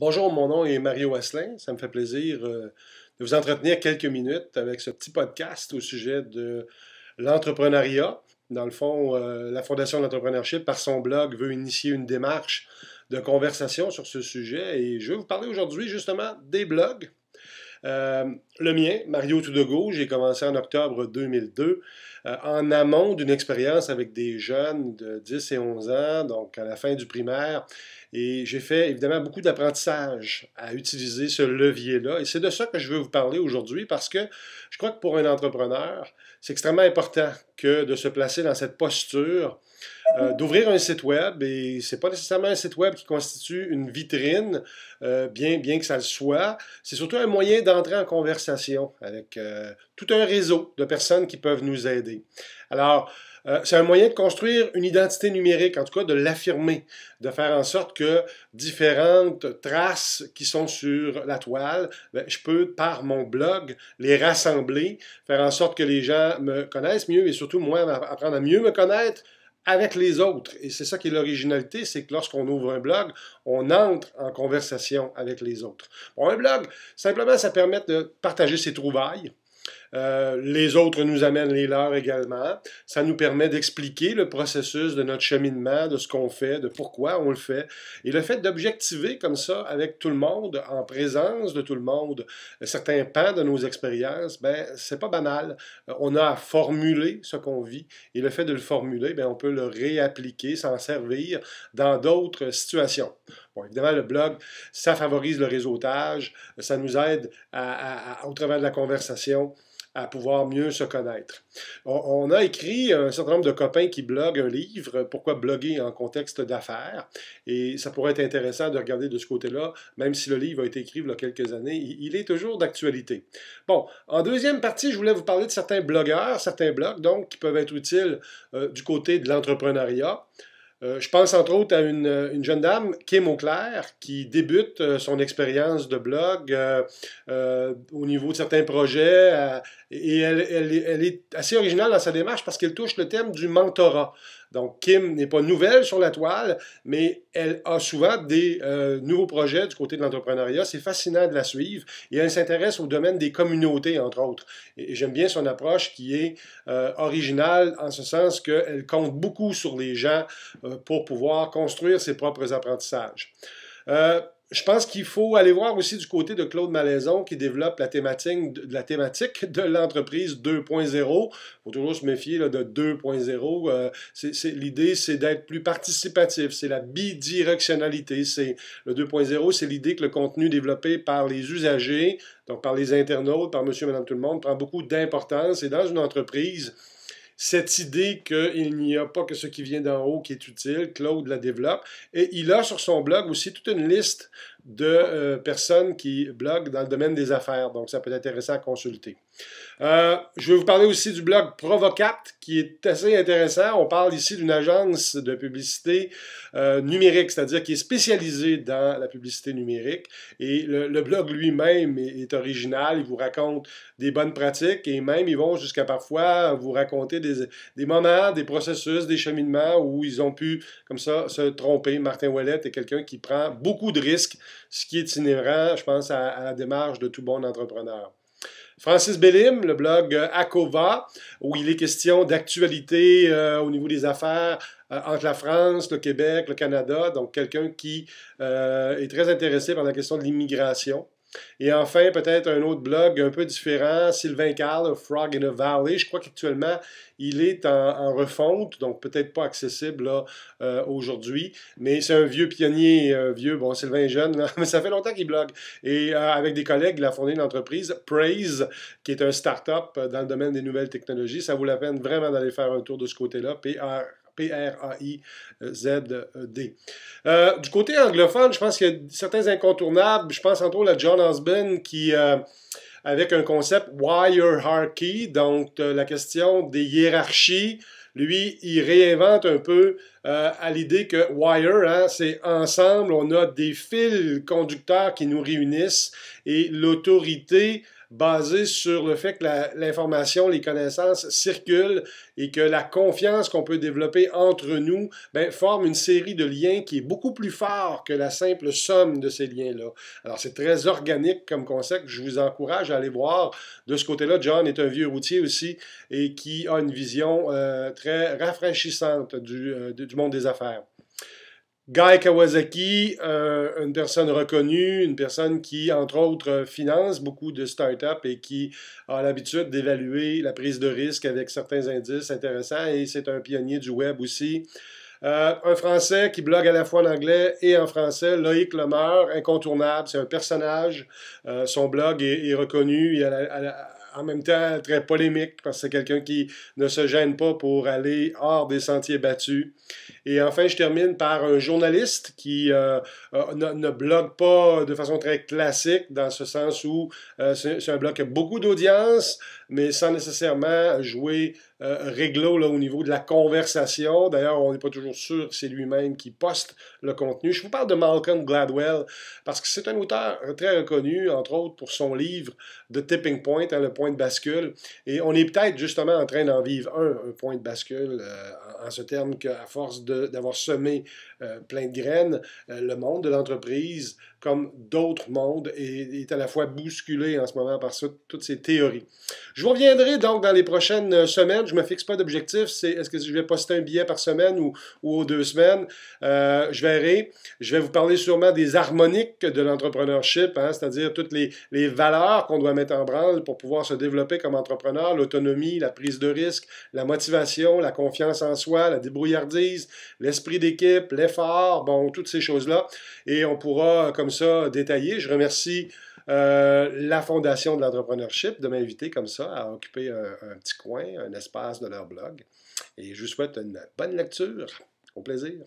Bonjour, mon nom est Mario Asselin. Ça me fait plaisir euh, de vous entretenir quelques minutes avec ce petit podcast au sujet de l'entrepreneuriat. Dans le fond, euh, la Fondation de l'entrepreneurship, par son blog, veut initier une démarche de conversation sur ce sujet et je vais vous parler aujourd'hui justement des blogs euh, le mien, Mario Tudogo, j'ai commencé en octobre 2002, euh, en amont d'une expérience avec des jeunes de 10 et 11 ans, donc à la fin du primaire. Et j'ai fait évidemment beaucoup d'apprentissage à utiliser ce levier-là. Et c'est de ça que je veux vous parler aujourd'hui parce que je crois que pour un entrepreneur, c'est extrêmement important de se placer dans cette posture, euh, d'ouvrir un site web, et c'est pas nécessairement un site web qui constitue une vitrine, euh, bien, bien que ça le soit, c'est surtout un moyen d'entrer en conversation avec euh, tout un réseau de personnes qui peuvent nous aider. Alors, c'est un moyen de construire une identité numérique, en tout cas de l'affirmer, de faire en sorte que différentes traces qui sont sur la toile, ben, je peux, par mon blog, les rassembler, faire en sorte que les gens me connaissent mieux et surtout tout moi, apprendre à mieux me connaître avec les autres. Et c'est ça qui est l'originalité, c'est que lorsqu'on ouvre un blog, on entre en conversation avec les autres. Bon, un blog, simplement, ça permet de partager ses trouvailles, euh, les autres nous amènent les leurs également. Ça nous permet d'expliquer le processus de notre cheminement, de ce qu'on fait, de pourquoi on le fait. Et le fait d'objectiver comme ça avec tout le monde, en présence de tout le monde, certains pans de nos expériences, ben c'est pas banal. Euh, on a à formuler ce qu'on vit et le fait de le formuler, ben on peut le réappliquer, s'en servir dans d'autres situations évidemment, le blog, ça favorise le réseautage, ça nous aide au travers de la conversation à pouvoir mieux se connaître. On, a écrit un certain nombre de copains qui bloguent un livre, Pourquoi bloguer en contexte d'affaires, et ça pourrait être intéressant de regarder de ce côté-là, même si le livre a été écrit il y a quelques années, il, est toujours d'actualité. Bon, en deuxième partie, je voulais vous parler de certains blogueurs, certains blogs, donc, qui peuvent être utiles euh, du côté de l'entrepreneuriat. Euh, je pense entre autres à euh, une, jeune dame, Kim Auclair, qui débute euh, son expérience de blog au niveau de certains projets et elle, est assez originale dans sa démarche parce qu'elle touche le thème du mentorat. Donc Kim n'est pas nouvelle sur la toile, mais elle a souvent des nouveaux projets du côté de l'entrepreneuriat. C'est fascinant de la suivre et elle s'intéresse au domaine des communautés, entre autres. Et, et j'aime bien son approche qui est originale en ce sens qu'elle compte beaucoup sur les gens euh, pour pouvoir construire ses propres apprentissages. Euh, je pense qu'il faut aller voir aussi du côté de Claude Malaison qui développe la thématique, la thématique de l'entreprise 2.0. Il faut toujours se méfier de 2.0. Euh, l'idée, c'est d'être plus participatif. C'est la bidirectionnalité. C'est, le 2.0, c'est l'idée que le contenu développé par les usagers, donc par les internautes, par monsieur, madame, tout le monde, prend beaucoup d'importance. Et dans une entreprise, cette idée qu'il n'y a pas que ce qui vient d'en haut qui est utile, Claude la développe. Et il a sur son blog aussi toute une liste de euh, personnes qui bloguent dans le domaine des affaires. Donc, ça peut être intéressant à consulter. Euh, je vais vous parler aussi du blog Provocat, qui est assez intéressant. On parle ici d'une agence de publicité euh, numérique, c'est-à-dire qui est spécialisée dans la publicité numérique. Et le, blog lui-même est, original. Il vous raconte des bonnes pratiques et même ils vont jusqu'à parfois vous raconter des, des, moments, des processus, des cheminements où ils ont pu, comme ça, se tromper. Martin Ouellet est quelqu'un qui prend beaucoup de risques ce qui est inhérent, je pense, à, la démarche de tout bon entrepreneur. Francis Bellim, le blog euh, ACOVA, où il est question d'actualité euh, au niveau des affaires euh, entre la France, le Québec, le Canada. Donc, quelqu'un qui est très intéressé par la question de l'immigration. Et enfin, peut-être un autre blog un peu différent, Sylvain Carl, Frog in a Valley. Je crois qu'actuellement, il est en, refonte, donc peut-être pas accessible euh, aujourd'hui. Mais c'est un vieux pionnier, vieux, bon, Sylvain est jeune, mais ça fait longtemps qu'il blogue. Et euh, avec des collègues, il a fondé une entreprise, Praise, qui est un start-up dans le domaine des nouvelles technologies. Ça vaut la peine vraiment d'aller faire un tour de ce côté-là. p P-R-A-I-Z-D. Euh, du côté anglophone, je pense qu'il y a certains incontournables. Je pense entre autres à John Osborne qui. Euh, avec un concept hierarchy, donc euh, la question des hiérarchies, lui, il réinvente un peu à l'idée que wire, hein, c'est ensemble, on a des fils conducteurs qui nous réunissent et l'autorité basé sur le fait que l'information, les connaissances circulent et que la confiance qu'on peut développer entre nous ben, forme une série de liens qui est beaucoup plus fort que la simple somme de ces liens-là. Alors, c'est très organique comme concept. Je vous encourage à aller voir. De ce côté-là, John est un vieux routier aussi et qui a une vision euh, très rafraîchissante du, euh, du monde des affaires. Guy Kawasaki, euh, une personne reconnue, une personne qui, entre autres, finance beaucoup de startups et qui a l'habitude d'évaluer la prise de risque avec certains indices intéressants et c'est un pionnier du web aussi. Euh, un Français qui blogue à la fois en anglais et en français, Loïc Lemaire, incontournable, c'est un personnage. Euh, son blog est, reconnu, à en même temps très polémique parce que c'est quelqu'un qui ne se gêne pas pour aller hors des sentiers battus. Et enfin, je termine par un journaliste qui euh, euh, ne, blogue pas de façon très classique dans ce sens où euh, c'est un blog qui a beaucoup d'audience, mais sans nécessairement jouer euh, réglo là, au niveau de la conversation. D'ailleurs, on n'est pas toujours sûr que c'est lui-même qui poste le contenu. Je vous parle de Malcolm Gladwell parce que c'est un auteur très reconnu, entre autres pour son livre de Tipping Point, hein, le point de bascule. Et on est peut-être justement en train d'en vivre un, un point de bascule, euh, en ce terme qu'à force d'avoir semé euh, plein de graines, le monde de l'entreprise, comme d'autres mondes et est à la fois bousculé en ce moment par toutes ces théories. Je vous reviendrai donc dans les prochaines euh, semaines. Je ne me fixe pas d'objectif. C'est est-ce que je vais poster un billet par semaine ou, ou aux deux semaines? Euh, je verrai. Je vais vous parler sûrement des harmoniques de l'entrepreneurship, hein, c'est-à-dire toutes les, les valeurs qu'on doit mettre en branle pour pouvoir se développer comme entrepreneur, l'autonomie, la prise de risque, la motivation, la confiance en soi, la débrouillardise, l'esprit d'équipe, l'effort, bon, toutes ces choses-là. Et on pourra, comme ça détaillé. Je remercie euh, la Fondation de l'entrepreneurship de m'inviter comme ça à occuper un, un, petit coin, un espace de leur blog. Et je vous souhaite une bonne lecture. Au plaisir.